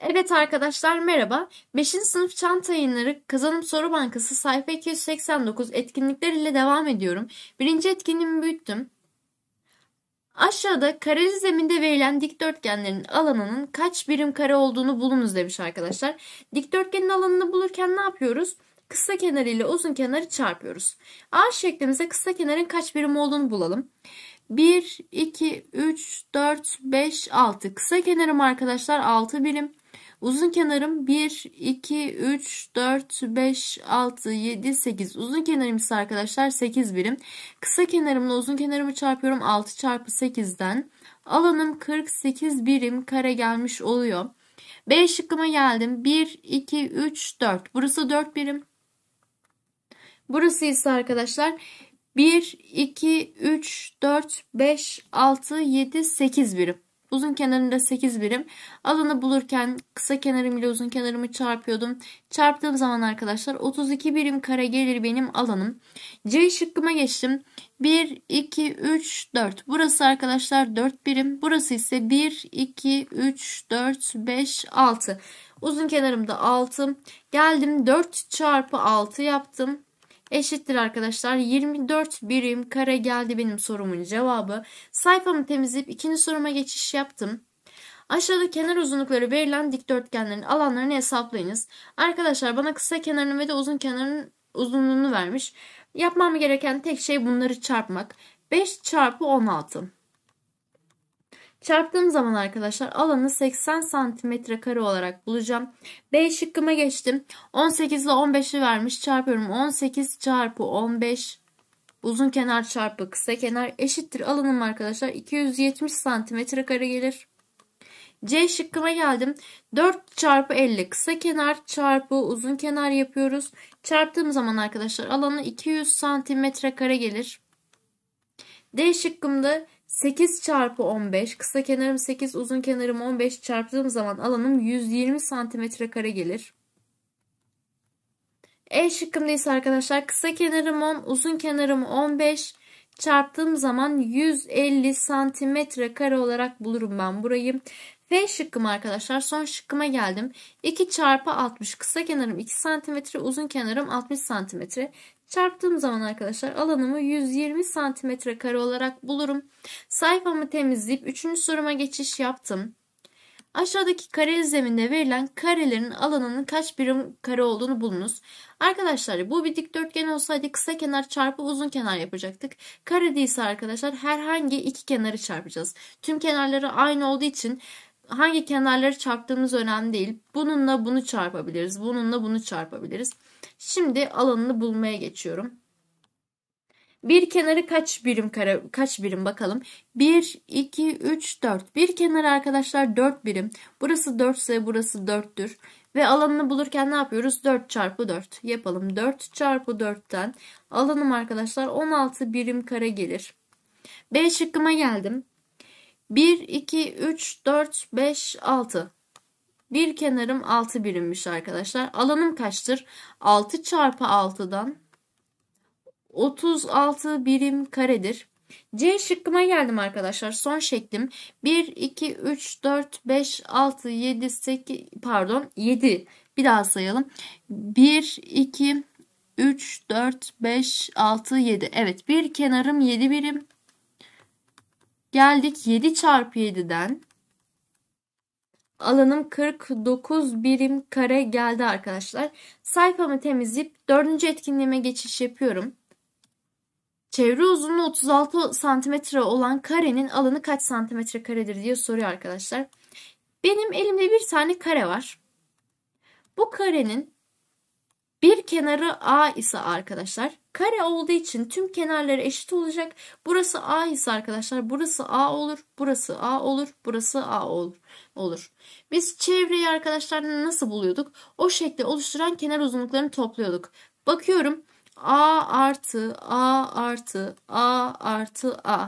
Evet arkadaşlar merhaba. 5. sınıf çanta yayınları Kazanım Soru Bankası sayfa 289 etkinlikler ile devam ediyorum. Birinci etkinliğimi büyüttüm. Aşağıda kareli zeminde verilen dikdörtgenlerin alanının kaç birim kare olduğunu bulunuz demiş arkadaşlar. Dikdörtgenin alanını bulurken ne yapıyoruz? Kısa kenarı ile uzun kenarı çarpıyoruz. A şeklimize kısa kenarın kaç birim olduğunu bulalım. 1, 2, 3, 4, 5, 6. Kısa kenarım arkadaşlar 6 birim. Uzun kenarım 1, 2, 3, 4, 5, 6, 7, 8. Uzun kenarım ise arkadaşlar 8 birim. Kısa kenarımla uzun kenarımı çarpıyorum 6 çarpı 8'den. Alanım 48 birim kare gelmiş oluyor. B şıkkıma geldim. 1, 2, 3, 4. Burası 4 birim. Burası ise arkadaşlar 1, 2, 3, 4, 5, 6, 7, 8 birim. Uzun kenarında 8 birim. Alanı bulurken kısa kenarım ile uzun kenarımı çarpıyordum. Çarptığım zaman arkadaşlar 32 birim kare gelir benim alanım. C şıkkıma geçtim. 1, 2, 3, 4. Burası arkadaşlar 4 birim. Burası ise 1, 2, 3, 4, 5, 6. Uzun kenarımda 6. Geldim 4 çarpı 6 yaptım. Eşittir arkadaşlar. 24 birim kare geldi benim sorumun cevabı. Sayfamı temizleyip ikinci soruma geçiş yaptım. Aşağıda kenar uzunlukları verilen dikdörtgenlerin alanlarını hesaplayınız. Arkadaşlar bana kısa kenarını ve de uzun kenarın uzunluğunu vermiş. Yapmam gereken tek şey bunları çarpmak. 5 çarpı 16. Çarptığım zaman arkadaşlar alanı 80 santimetre kare olarak bulacağım. B şıkkıma geçtim. 18 ile 15'i vermiş çarpıyorum. 18 çarpı 15 uzun kenar çarpı kısa kenar eşittir alanım arkadaşlar. 270 santimetre kare gelir. C şıkkıma geldim. 4 çarpı 50 kısa kenar çarpı uzun kenar yapıyoruz. Çarptığım zaman arkadaşlar alanı 200 santimetre kare gelir. D şıkkımda 8 çarpı 15 kısa kenarım 8 uzun kenarım 15 çarptığım zaman alanım 120 santimetre kare gelir. E şıkkımda arkadaşlar kısa kenarım 10 uzun kenarım 15 çarptığım zaman 150 santimetre kare olarak bulurum ben burayı. F şıkkım arkadaşlar son şıkkıma geldim. 2 çarpı 60 kısa kenarım 2 cm uzun kenarım 60 cm. Çarptığım zaman arkadaşlar alanımı 120 cm kare olarak bulurum. Sayfamı temizleyip 3. soruma geçiş yaptım. Aşağıdaki kare zeminde verilen karelerin alanının kaç birim kare olduğunu bulunuz. Arkadaşlar bu bir dikdörtgen olsaydı kısa kenar çarpı uzun kenar yapacaktık. Kare değilse arkadaşlar herhangi iki kenarı çarpacağız. Tüm kenarları aynı olduğu için hangi kenarları çarptığımız önemli değil. Bununla bunu çarpabiliriz. Bununla bunu çarpabiliriz. Şimdi alanını bulmaya geçiyorum. Bir kenarı kaç birim kare kaç birim bakalım. 1 2 3 4. Bir kenarı arkadaşlar 4 birim. Burası 4 ise burası 4'tür. Ve alanını bulurken ne yapıyoruz? 4 çarpı 4 yapalım. 4 çarpı 4'ten alanım arkadaşlar 16 birim kare gelir. B şıkkıma geldim. 1, 2, 3, 4, 5, 6. Bir kenarım 6 birimmiş arkadaşlar. Alanım kaçtır? 6 çarpı 6'dan 36 birim karedir. C şıkkıma geldim arkadaşlar. Son şeklim 1, 2, 3, 4, 5, 6, 7, 8 pardon 7. Bir daha sayalım. 1, 2, 3, 4, 5, 6, 7. Evet bir kenarım 7 birim. Geldik 7 çarpı 7'den. Alanım 49 birim kare geldi arkadaşlar. Sayfamı temizleyip 4. etkinliğime geçiş yapıyorum. Çevre uzunluğu 36 santimetre olan karenin alanı kaç santimetre karedir diye soruyor arkadaşlar. Benim elimde bir tane kare var. Bu karenin bir kenarı A ise arkadaşlar kare olduğu için tüm kenarları eşit olacak. Burası A ise arkadaşlar burası A olur, burası A olur, burası A olur. olur. Biz çevreyi arkadaşlar nasıl buluyorduk? O şekli oluşturan kenar uzunluklarını topluyorduk. Bakıyorum A artı A artı A artı A.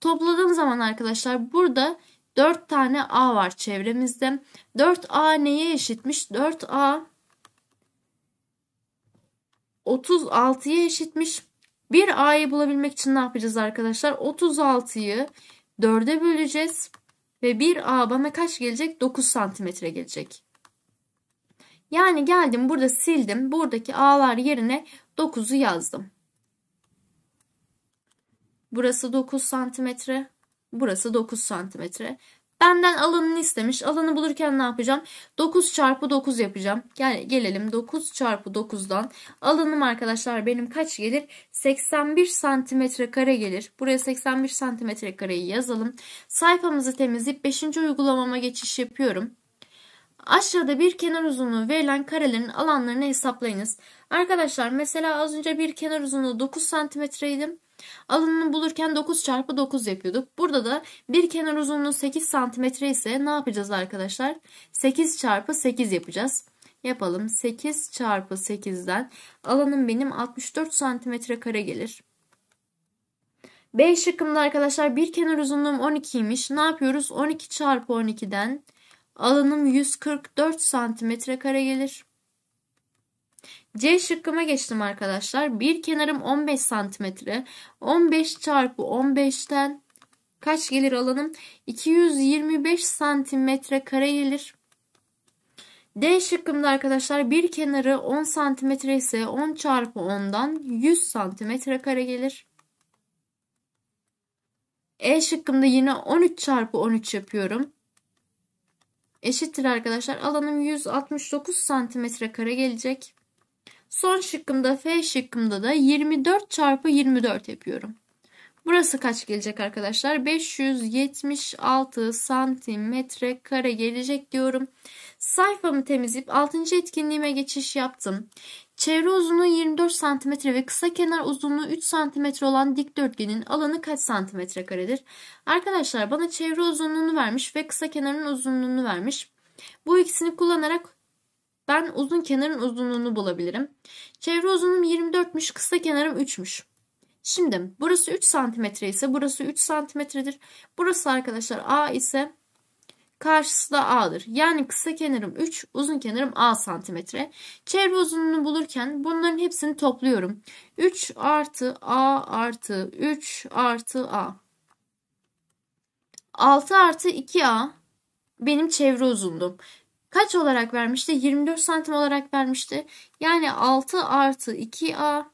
Topladığım zaman arkadaşlar burada 4 tane A var çevremizde. 4A neye eşitmiş? 4A 36'ya eşitmiş. Bir a'yı bulabilmek için ne yapacağız arkadaşlar? 36'yı 4'e böleceğiz. Ve bir a bana kaç gelecek? 9 santimetre gelecek. Yani geldim burada sildim. Buradaki a'lar yerine 9'u yazdım. Burası 9 santimetre. Burası 9 santimetre. Benden alanını istemiş. Alanı bulurken ne yapacağım? 9 çarpı 9 yapacağım. Yani gelelim 9 çarpı 9'dan. Alanım arkadaşlar benim kaç gelir? 81 santimetre kare gelir. Buraya 81 santimetre kareyi yazalım. Sayfamızı temizleyip 5. uygulamama geçiş yapıyorum. Aşağıda bir kenar uzunluğu verilen karelerin alanlarını hesaplayınız. Arkadaşlar mesela az önce bir kenar uzunluğu 9 santimetreydim. Alanını bulurken 9 çarpı 9 yapıyorduk. Burada da bir kenar uzunluğu 8 santimetre ise ne yapacağız arkadaşlar? 8 çarpı 8 yapacağız. Yapalım 8 çarpı 8'den alanım benim 64 santimetre kare gelir. B şıkkımda arkadaşlar bir kenar uzunluğum 12'ymiş. Ne yapıyoruz? 12 çarpı 12'den alanım 144 santimetre kare gelir. C şıkkıma geçtim arkadaşlar. Bir kenarım 15 santimetre. 15 çarpı 15'ten kaç gelir alanım? 225 santimetre kare gelir. D şıkkımda arkadaşlar bir kenarı 10 santimetre ise 10 çarpı 10'dan 100 santimetre kare gelir. E şıkkımda yine 13 çarpı 13 yapıyorum. Eşittir arkadaşlar alanım 169 santimetre kare gelecek. Son şıkkımda F şıkkımda da 24 çarpı 24 yapıyorum. Burası kaç gelecek arkadaşlar? 576 santimetre kare gelecek diyorum. Sayfamı temizip 6. etkinliğime geçiş yaptım. Çevre uzunluğu 24 santimetre ve kısa kenar uzunluğu 3 santimetre olan dikdörtgenin alanı kaç santimetre karedir? Arkadaşlar bana çevre uzunluğunu vermiş ve kısa kenarın uzunluğunu vermiş. Bu ikisini kullanarak ben uzun kenarın uzunluğunu bulabilirim. Çevre uzunluğum 24'müş, kısa kenarım 3'müş. Şimdi burası 3 santimetre ise burası 3 santimetredir. Burası arkadaşlar A ise karşısı da A'dır. Yani kısa kenarım 3, uzun kenarım A santimetre. Çevre uzunluğunu bulurken bunların hepsini topluyorum. 3 artı A artı 3 artı A. 6 artı 2A benim çevre uzunluğum kaç olarak vermişti? 24 santim olarak vermişti. Yani 6 artı 2A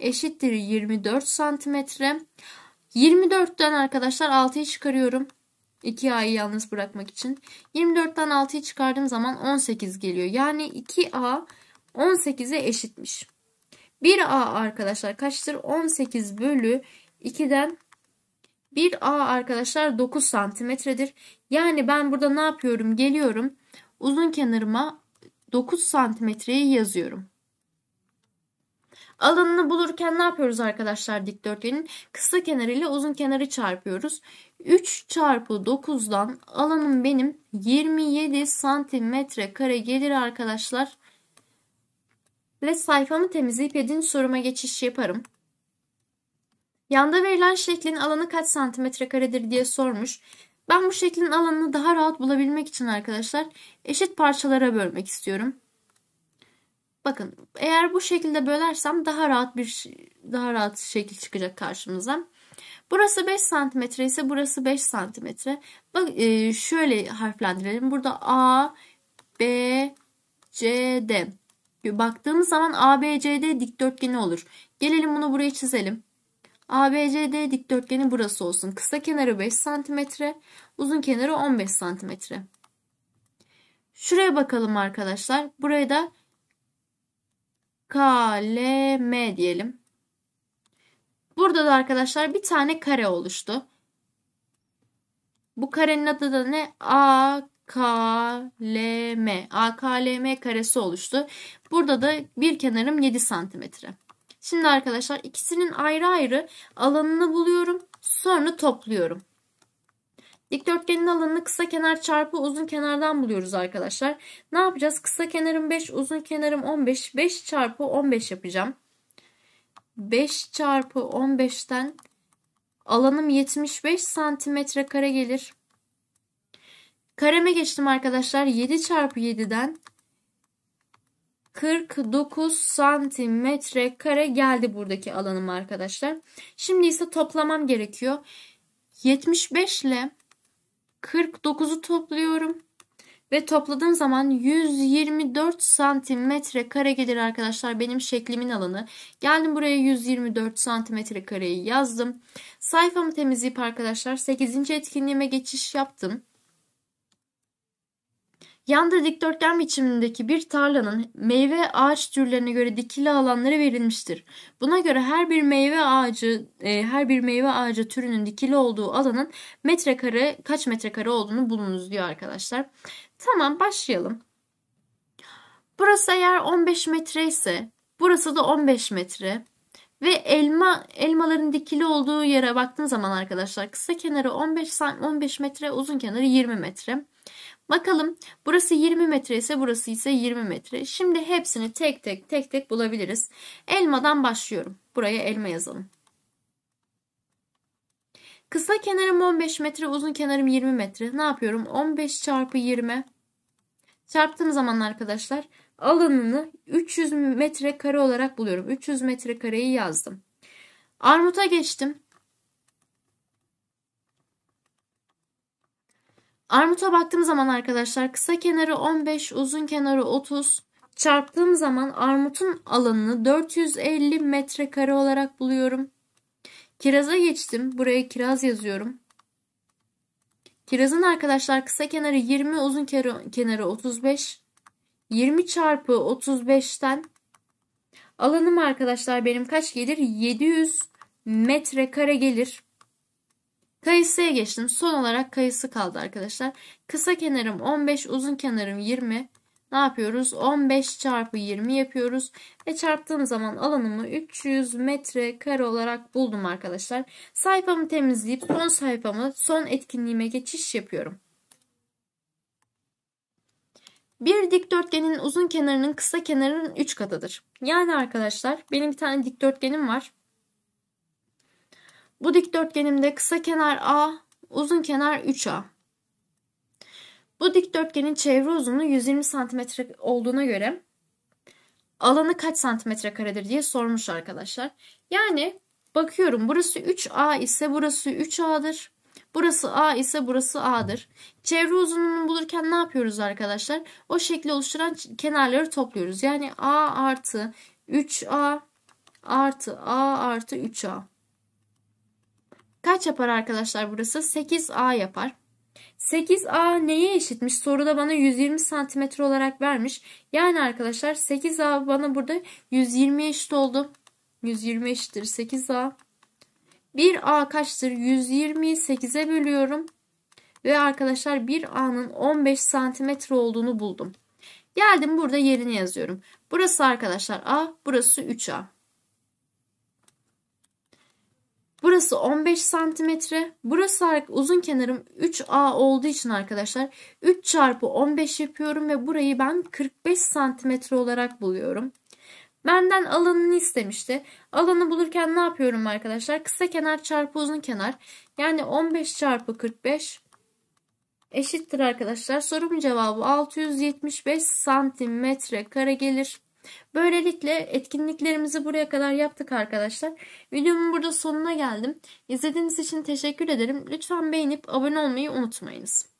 eşittir 24 santimetre. 24'ten arkadaşlar 6'yı çıkarıyorum. 2A'yı yalnız bırakmak için. 24'ten 6'yı çıkardığım zaman 18 geliyor. Yani 2A 18'e eşitmiş. 1A arkadaşlar kaçtır? 18 bölü 2'den 1A arkadaşlar 9 santimetredir. Yani ben burada ne yapıyorum? Geliyorum uzun kenarıma 9 santimetreyi yazıyorum. Alanını bulurken ne yapıyoruz arkadaşlar dikdörtgenin? Kısa kenarı ile uzun kenarı çarpıyoruz. 3 çarpı 9'dan alanım benim 27 santimetre kare gelir arkadaşlar. Ve sayfamı temizleyip 7. soruma geçiş yaparım. Yanda verilen şeklin alanı kaç santimetre karedir diye sormuş. Ben bu şeklin alanını daha rahat bulabilmek için arkadaşlar eşit parçalara bölmek istiyorum. Bakın eğer bu şekilde bölersem daha rahat bir daha rahat şekil çıkacak karşımıza. Burası 5 cm ise burası 5 cm. Bak e, şöyle harflendirelim. Burada A, B, C, D. Baktığımız zaman A, B, C, D dikdörtgeni olur. Gelelim bunu buraya çizelim. ABCD dikdörtgeni burası olsun. Kısa kenarı 5 cm, uzun kenarı 15 cm. Şuraya bakalım arkadaşlar. Burayı da KLM diyelim. Burada da arkadaşlar bir tane kare oluştu. Bu karenin adı da ne? AKLM. AKLM karesi oluştu. Burada da bir kenarım 7 santimetre. Şimdi arkadaşlar ikisinin ayrı ayrı alanını buluyorum. Sonra topluyorum. Dikdörtgenin alanını kısa kenar çarpı uzun kenardan buluyoruz arkadaşlar. Ne yapacağız? Kısa kenarım 5, uzun kenarım 15. 5 çarpı 15 yapacağım. 5 çarpı 15'ten alanım 75 santimetre kare gelir. Kareme geçtim arkadaşlar. 7 çarpı 7'den 49 santimetre kare geldi buradaki alanım arkadaşlar. Şimdi ise toplamam gerekiyor. 75 ile 49'u topluyorum. Ve topladığım zaman 124 santimetre kare gelir arkadaşlar benim şeklimin alanı. Geldim buraya 124 santimetre kareyi yazdım. Sayfamı temizleyip arkadaşlar 8. etkinliğime geçiş yaptım. Yanda dikdörtgen biçimindeki bir tarlanın meyve ağaç türlerine göre dikili alanları verilmiştir. Buna göre her bir meyve ağacı, e, her bir meyve ağacı türünün dikili olduğu alanın metrekare kaç metrekare olduğunu bulunuz diyor arkadaşlar. Tamam başlayalım. Burası eğer 15 metre ise burası da 15 metre. Ve elma elmaların dikili olduğu yere baktığın zaman arkadaşlar kısa kenarı 15 15 metre, uzun kenarı 20 metre. Bakalım burası 20 metre ise burası ise 20 metre. Şimdi hepsini tek tek tek tek bulabiliriz. Elmadan başlıyorum. Buraya elma yazalım. Kısa kenarım 15 metre, uzun kenarım 20 metre. Ne yapıyorum? 15 çarpı 20. Çarptığım zaman arkadaşlar alanını 300 metre kare olarak buluyorum. 300 metre kareyi yazdım. Armut'a geçtim. Armuta baktığım zaman arkadaşlar kısa kenarı 15, uzun kenarı 30. Çarptığım zaman armutun alanını 450 metrekare olarak buluyorum. Kiraza geçtim. Buraya kiraz yazıyorum. Kirazın arkadaşlar kısa kenarı 20, uzun kenarı 35. 20 çarpı 35'ten alanım arkadaşlar benim kaç gelir? 700 metrekare gelir. Kayısıya geçtim. Son olarak kayısı kaldı arkadaşlar. Kısa kenarım 15, uzun kenarım 20. Ne yapıyoruz? 15 çarpı 20 yapıyoruz. Ve çarptığım zaman alanımı 300 metre kare olarak buldum arkadaşlar. Sayfamı temizleyip son sayfamı son etkinliğime geçiş yapıyorum. Bir dikdörtgenin uzun kenarının kısa kenarının 3 katıdır. Yani arkadaşlar benim bir tane dikdörtgenim var. Bu dikdörtgenimde kısa kenar A, uzun kenar 3A. Bu dikdörtgenin çevre uzunluğu 120 cm olduğuna göre alanı kaç santimetre karedir diye sormuş arkadaşlar. Yani bakıyorum burası 3A ise burası 3A'dır. Burası A ise burası A'dır. Çevre uzunluğunu bulurken ne yapıyoruz arkadaşlar? O şekli oluşturan kenarları topluyoruz. Yani A artı 3A artı A artı 3A. Kaç yapar arkadaşlar burası? 8A yapar. 8A neye eşitmiş? Soruda bana 120 cm olarak vermiş. Yani arkadaşlar 8A bana burada 120 eşit oldu. 120 eşittir 8A. 1A kaçtır? 120'yi 8'e bölüyorum. Ve arkadaşlar 1A'nın 15 cm olduğunu buldum. Geldim burada yerini yazıyorum. Burası arkadaşlar A, burası 3A. Burası 15 santimetre. Burası uzun kenarım 3A olduğu için arkadaşlar 3 çarpı 15 yapıyorum ve burayı ben 45 santimetre olarak buluyorum. Benden alanını istemişti. Alanı bulurken ne yapıyorum arkadaşlar? Kısa kenar çarpı uzun kenar. Yani 15 çarpı 45 eşittir arkadaşlar. Sorumun cevabı 675 santimetre kare gelir. Böylelikle etkinliklerimizi buraya kadar yaptık arkadaşlar. Videomun burada sonuna geldim. İzlediğiniz için teşekkür ederim. Lütfen beğenip abone olmayı unutmayınız.